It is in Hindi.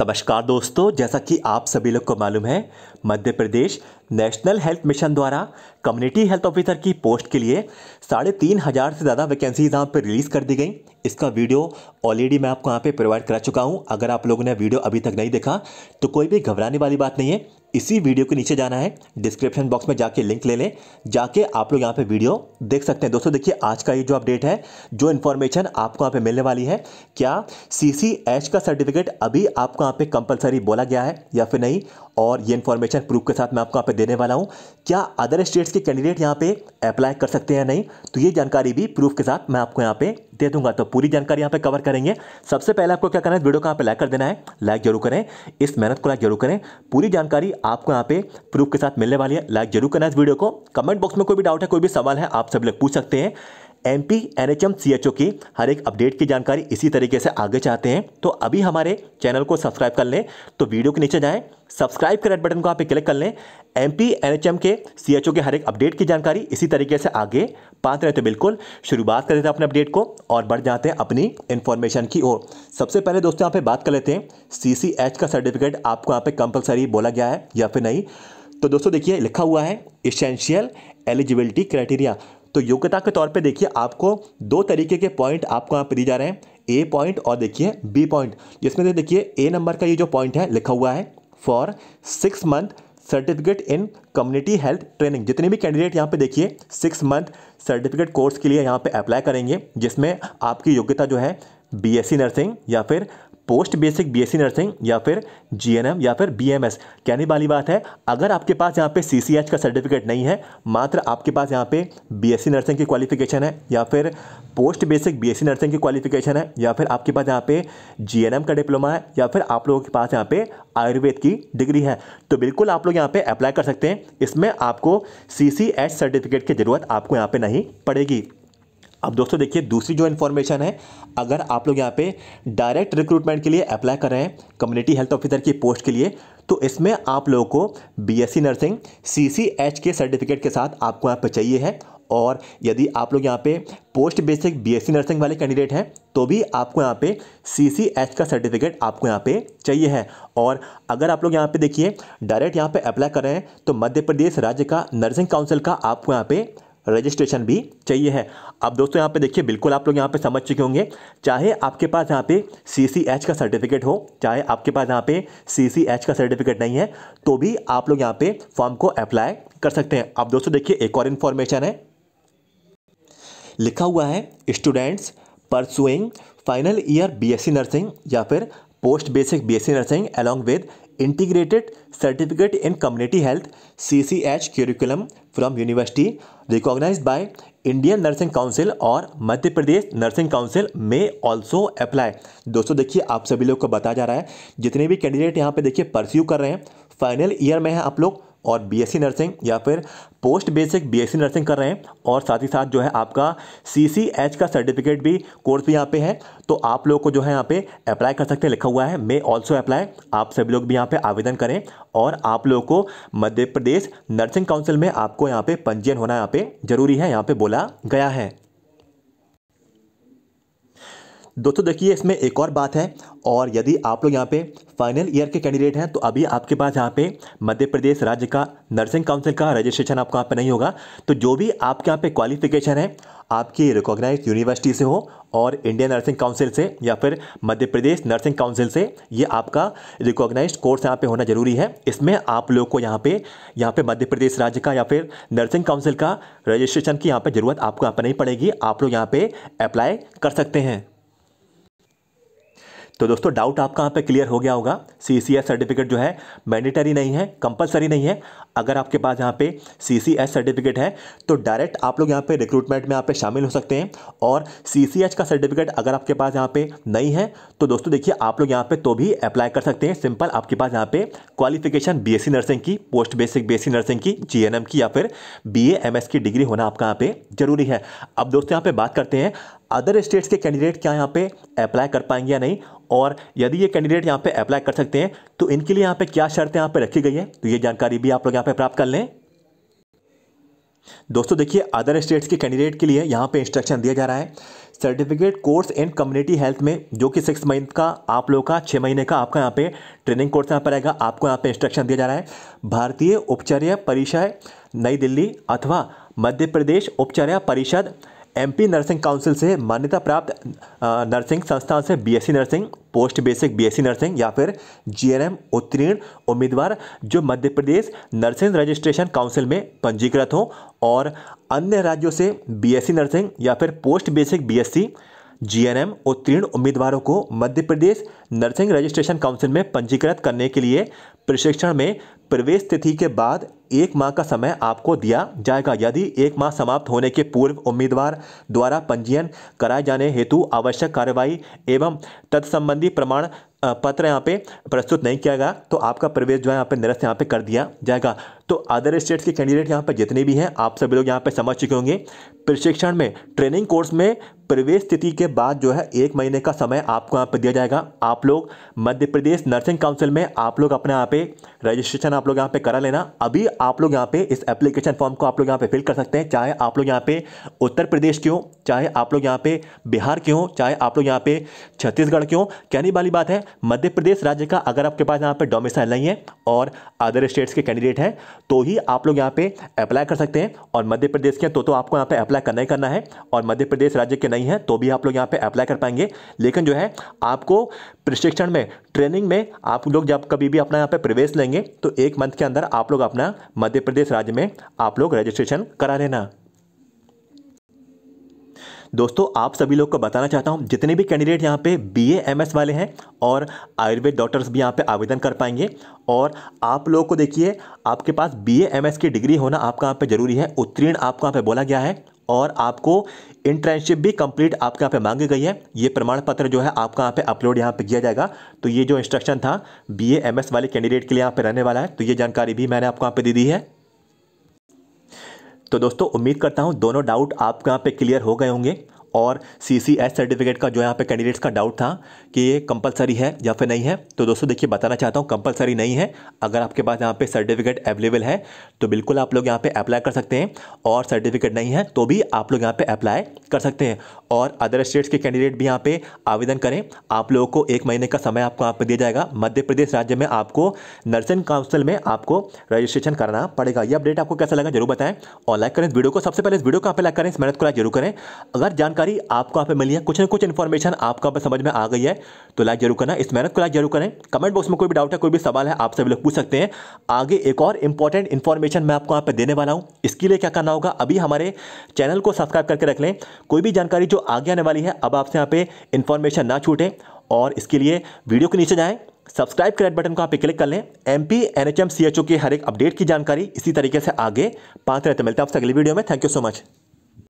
नमस्कार दोस्तों जैसा कि आप सभी लोग को मालूम है Madhya Pradesh national health mission द्वारा कम्युनिटी हेल्थ ऑफिसर की पोस्ट के लिए साढ़े तीन हज़ार से ज़्यादा वैकेंसीज यहाँ पर रिलीज़ कर दी गई इसका वीडियो ऑलरेडी मैं आपको यहाँ पे प्रोवाइड करा चुका हूँ अगर आप लोगों ने वीडियो अभी तक नहीं देखा तो कोई भी घबराने वाली बात नहीं है इसी वीडियो के नीचे जाना है डिस्क्रिप्शन बॉक्स में जाके लिंक ले लें जाके आप लोग यहाँ पे वीडियो देख सकते हैं दोस्तों देखिए आज का ये जो अपडेट है जो इन्फॉर्मेशन आपको यहाँ पे मिलने वाली है क्या सी का सर्टिफिकेट अभी आपको यहाँ पे कंपलसरी बोला गया है या फिर नहीं और ये इन्फॉर्मेशन प्रूफ के साथ मैं आपको यहाँ पे देने वाला हूँ क्या अदर स्टेट्स के कैंडिडेट यहाँ पे अप्लाई कर सकते हैं नहीं तो ये जानकारी भी प्रूफ के साथ मैं आपको यहाँ पे दे दूंगा तो पूरी जानकारी यहाँ पे कवर करेंगे सबसे पहले आपको क्या करना है वीडियो को यहाँ पे लाइक कर देना है लाइक जरूर करें इस मेहनत को लाइक जरूर करें पूरी जानकारी आपको यहाँ पे प्रूफ के साथ मिलने वाली है लाइक जरूर करना इस वीडियो को कमेंट बॉक्स में कोई भी डाउट है कोई भी सवाल है आप सब लोग पूछ सकते हैं M P N H M C H O की हर एक अपडेट की जानकारी इसी तरीके से आगे चाहते हैं तो अभी हमारे चैनल को सब्सक्राइब कर लें तो वीडियो के नीचे जाएं सब्सक्राइब के रेड बटन को आप क्लिक कर लें M P N H M के सी एच ओ के हर एक अपडेट की जानकारी इसी तरीके से आगे पाते रहते तो बिल्कुल शुरुआत कर देते हैं अपने अपडेट को और बढ़ जाते हैं अपनी इन्फॉर्मेशन की ओर सबसे पहले दोस्तों यहाँ पर बात कर लेते हैं सी सी एच का सर्टिफिकेट आपको यहाँ पर कंपलसरी बोला गया है या फिर नहीं तो दोस्तों देखिए लिखा हुआ है इसेंशियल एलिजिबिलिटी क्राइटेरिया तो योग्यता के तौर पे देखिए आपको दो तरीके के पॉइंट आपको यहाँ पर दिए जा रहे हैं ए पॉइंट और देखिए बी पॉइंट जिसमें से देखिए ए नंबर का ये जो पॉइंट है लिखा हुआ है for six month certificate in community health training जितने भी कैंडिडेट यहाँ पे देखिए सिक्स मंथ सर्टिफिकेट कोर्स के लिए यहाँ पे अप्लाई करेंगे जिसमें आपकी योग्यता जो है बीएससी नर्सिंग या फिर पोस्ट बेसिक बीएससी नर्सिंग या फिर जीएनएम या फिर बीएमएस कहने वाली बात है अगर आपके पास यहाँ पे सीसीएच का सर्टिफिकेट नहीं है मात्र आपके पास यहाँ पे बीएससी नर्सिंग की क्वालिफिकेशन है या फिर पोस्ट बेसिक बीएससी नर्सिंग की क्वालिफिकेशन है या फिर आपके पास यहाँ पे जीएनएम का डिप्लोमा है या फिर आप लोगों के पास यहाँ पे आयुर्वेद की डिग्री है तो बिल्कुल आप लोग यहाँ पे अप्लाई कर सकते हैं इसमें आपको सी सर्टिफिकेट की ज़रूरत आपको यहाँ पे नहीं पड़ेगी अब दोस्तों देखिए दूसरी जो इन्फॉर्मेशन है अगर आप लोग यहाँ पे डायरेक्ट रिक्रूटमेंट के लिए अप्लाई कर रहे हैं कम्युनिटी हेल्थ ऑफिसर की पोस्ट के लिए तो इसमें आप लोगों को बीएससी नर्सिंग सीसीएच के सर्टिफिकेट के साथ आपको यहाँ पे चाहिए है और यदि आप लोग यहाँ पे पोस्ट बेसिक बीएससी नर्सिंग वाले कैंडिडेट हैं तो भी आपको यहाँ पे सीसीएच का सर्टिफिकेट आपको यहाँ पे चाहिए है और अगर आप लोग यहाँ पे देखिए डायरेक्ट यहाँ पे अप्लाई कर रहे हैं तो मध्य प्रदेश राज्य का नर्सिंग काउंसिल का आपको यहाँ पे रजिस्ट्रेशन भी चाहिए है अब दोस्तों यहाँ पे देखिए बिल्कुल आप लोग यहाँ पे समझ चुके होंगे चाहे आपके पास यहाँ पे सी सी एच का सर्टिफिकेट हो चाहे आपके पास यहाँ पे सी सी एच का सर्टिफिकेट नहीं है तो भी आप लोग यहाँ पे फॉर्म को अप्लाई कर सकते हैं अब दोस्तों देखिए एक और इन्फॉर्मेशन है लिखा हुआ है students pursuing final year C nursing या फिर post basic C nursing along with integrated certificate in community health C C H curriculum from university recognized by Indian nursing council और मध्य प्रदेश नर्सिंग काउंसिल में ऑल्सो अप्लाई दोस्तों देखिए आप सभी लोग को बताया जा रहा है जितने भी कैंडिडेट यहाँ पे देखिए परस्यू कर रहे हैं फाइनल ईयर में है आप लोग और बीएससी नर्सिंग या फिर पोस्ट बेसिक बीएससी नर्सिंग कर रहे हैं और साथ ही साथ जो है आपका सीसीएच का सर्टिफिकेट भी कोर्स भी यहाँ पे है तो आप लोग को जो है यहाँ पे अप्लाई कर सकते हैं लिखा हुआ है मे ऑल्सो अप्लाई आप सभी लोग भी यहाँ पे आवेदन करें और आप लोग को मध्य प्रदेश नर्सिंग काउंसिल में आपको यहाँ पे पंजीयन होना यहाँ पे ज़रूरी है यहाँ पे बोला गया है दोस्तों देखिए इसमें एक और बात है और यदि आप लोग यहाँ पे फाइनल ईयर के कैंडिडेट हैं तो अभी आपके पास यहाँ पे मध्य प्रदेश राज्य का नर्सिंग काउंसिल का रजिस्ट्रेशन आपको यहाँ पे नहीं होगा तो जो भी आपके यहाँ पे क्वालिफिकेशन है आपकी रिकॉग्नाइज यूनिवर्सिटी से हो और इंडियन नर्सिंग काउंसिल से या फिर मध्य प्रदेश नर्सिंग काउंसिल से ये आपका रिकॉग्नाइज कोर्स यहाँ पे होना जरूरी है इसमें आप लोग को यहाँ पे यहाँ पे मध्य प्रदेश राज्य का या फिर नर्सिंग काउंसिल का रजिस्ट्रेशन की यहाँ पे ज़रूरत आपको यहाँ पर नहीं पड़ेगी आप लोग यहाँ पे अप्लाई कर सकते हैं तो दोस्तों डाउट आपका यहाँ पे क्लियर हो गया होगा सी सर्टिफिकेट जो है मैंडेटरी नहीं है कंपलसरी नहीं है अगर आपके पास यहाँ पे सी सर्टिफिकेट है तो डायरेक्ट आप लोग यहाँ पे रिक्रूटमेंट में यहाँ पे शामिल हो सकते हैं और सी का सर्टिफिकेट अगर आपके पास यहाँ पे नहीं है तो दोस्तों देखिए आप लोग यहाँ पे तो भी अप्लाई कर सकते हैं सिंपल आपके पास यहाँ पे क्वालिफिकेशन बी नर्सिंग की पोस्ट बेसिक बी नर्सिंग की जी की या फिर बी की डिग्री होना आपका यहाँ पे जरूरी है अब दोस्तों यहाँ पे बात करते हैं अदर स्टेट्स के कैंडिडेट क्या यहाँ पे अप्लाई कर पाएंगे या नहीं और यदि ये कैंडिडेट यहाँ पे अप्लाई कर सकते हैं तो इनके लिए यहाँ पे क्या शर्तें यहाँ पे रखी गई है तो ये जानकारी भी आप लोग यहाँ पे प्राप्त कर लें दोस्तों देखिए अदर स्टेट्स के कैंडिडेट के लिए यहाँ पे इंस्ट्रक्शन दिया जा रहा है certificate course in community health में जो कि सिक्स मंथ का आप लोगों का छः महीने का आपका यहाँ पे ट्रेनिंग कोर्स यहाँ पर रहेगा आपको यहाँ पे इंस्ट्रक्शन दिया जा रहा है भारतीय उपचार्य परिषद नई दिल्ली अथवा मध्य प्रदेश उपचार्य परिषद एमपी नर्सिंग काउंसिल से मान्यता प्राप्त नर्सिंग संस्थान से BSc nursing post basic BSc nursing या फिर जीएनएम उत्तीर्ण उम्मीदवार जो Madhya Pradesh nursing registration council में पंजीकृत हों और अन्य राज्यों से बीएससी नर्सिंग या फिर पोस्ट बेसिक बीएससी जीएनएम उत्तीर्ण उम्मीदवारों को Madhya Pradesh nursing registration council में पंजीकृत करने के लिए प्रशिक्षण में प्रवेश तिथि के बाद एक माह का समय आपको दिया जाएगा यदि एक माह समाप्त होने के पूर्व उम्मीदवार द्वारा पंजीयन कराए जाने हेतु आवश्यक कार्यवाही एवं तत्संबंधी प्रमाण पत्र यहाँ पे प्रस्तुत नहीं किया गया तो आपका प्रवेश जो है यहाँ पे निरस्त यहाँ पे कर दिया जाएगा तो अदर स्टेट्स के कैंडिडेट यहाँ पर जितने भी हैं आप सभी लोग यहाँ पर समझ चुके होंगे प्रशिक्षण में ट्रेनिंग कोर्स में प्रवेश तिथि के बाद जो है एक महीने का समय आपको यहाँ पर दिया जाएगा आप लोग मध्य प्रदेश नर्सिंग काउंसिल में आप लोग अपने यहाँ पे रजिस्ट्रेशन आप लोग यहाँ पे करा लेना अभी आप लोग यहाँ पे इस एप्लीकेशन फॉर्म को आप लोग यहाँ पे फिल कर सकते हैं चाहे आप लोग यहाँ पे उत्तर प्रदेश के हों चाहे आप लोग यहाँ पे बिहार के हों चाहे आप लोग यहाँ पे छत्तीसगढ़ के हों कहने वाली बात है मध्य प्रदेश राज्य का अगर आपके पास यहाँ पर डोमिसाइल नहीं है और अदर स्टेट्स के कैंडिडेट हैं तो ही आप लोग यहाँ पे अप्लाई कर सकते हैं और मध्य प्रदेश के तो तो आपको यहाँ पे अप्लाई करना ही करना है और मध्य प्रदेश राज्य के नहीं हैं तो भी आप लोग यहाँ पे अप्लाई कर पाएंगे लेकिन जो है आपको प्रशिक्षण में ट्रेनिंग में आप लोग जब कभी भी अपना यहाँ पे प्रवेश लेंगे तो एक मंथ के अंदर आप लोग अपना मध्य प्रदेश राज्य में आप लोग रजिस्ट्रेशन करा लेना दोस्तों आप सभी लोग को बताना चाहता हूँ जितने भी कैंडिडेट यहाँ पे बी एमएस वाले हैं और आयुर्वेद डॉक्टर्स भी यहाँ पे आवेदन कर पाएंगे और आप लोगों को देखिए आपके पास बी एमएस की डिग्री होना आपका यहाँ पे ज़रूरी है उत्तीर्ण आपको यहाँ पे बोला गया है और आपको इंटर्नशिप भी कंप्लीट आपके यहाँ पे मांगी गई है ये प्रमाण पत्र जो है आपका यहाँ पे अपलोड यहाँ पे किया जाएगा तो ये जो इंस्ट्रक्शन था एम एमएस वाले कैंडिडेट के लिए यहाँ पे रहने वाला है तो ये जानकारी भी मैंने आपको यहाँ पे दे दी है तो दोस्तों उम्मीद करता हूँ दोनों डाउट आप यहाँ पे क्लियर हो गए होंगे और सी सी एस सर्टिफिकेट का जो यहाँ पे कैंडिडेट्स का डाउट था कि ये कंपलसरी है या फिर नहीं है तो दोस्तों देखिए बताना चाहता हूँ कंपलसरी नहीं है अगर आपके पास यहाँ पे सर्टिफिकेट अवेलेबल है तो बिल्कुल आप लोग यहाँ पे अप्लाई कर सकते हैं और सर्टिफिकेट नहीं है तो भी आप लोग यहाँ पे अप्लाई कर सकते हैं और अदर स्टेट्स के कैंडिडेट भी यहाँ पर आवेदन करें आप लोगों को एक महीने का समय आपको यहाँ पर दिया जाएगा मध्य प्रदेश राज्य में आपको नर्सिंग काउंसिल में आपको रजिस्ट्रेशन करना पड़ेगा ये अपडेट आपको कैसा लगा जरूर बताएं और लाइक करें इस वीडियो को सबसे पहले इस वीडियो को आप लाइक करें इस मेहनत को लाइक जरूर करें अगर जानकारी जानकारी आपको यहाँ पे मिली है कुछ ना कुछ इन्फॉर्मेशन आपको पे समझ में आ गई है तो लाइक जरूर करना इस मेहनत को लाइक जरूर करें कमेंट बॉक्स में कोई भी डाउट है कोई भी सवाल है आप सभी लोग पूछ सकते हैं आगे एक और इंपॉर्टेंट इन्फॉर्मेशन मैं आपको यहाँ पे देने वाला हूँ इसके लिए क्या करना होगा अभी हमारे चैनल को सब्सक्राइब करके रख लें कोई भी जानकारी जो आगे आने वाली है अब आपसे यहाँ पे इन्फॉर्मेशन ना छूटे और इसके लिए वीडियो के नीचे जाएँ सब्सक्राइब करेट बटन को आप क्लिक कर लें M P N H M C H O की हर एक अपडेट की जानकारी इसी तरीके से आगे पाते रहते मिलते हैं आपसे अगली वीडियो में थैंक यू सो मच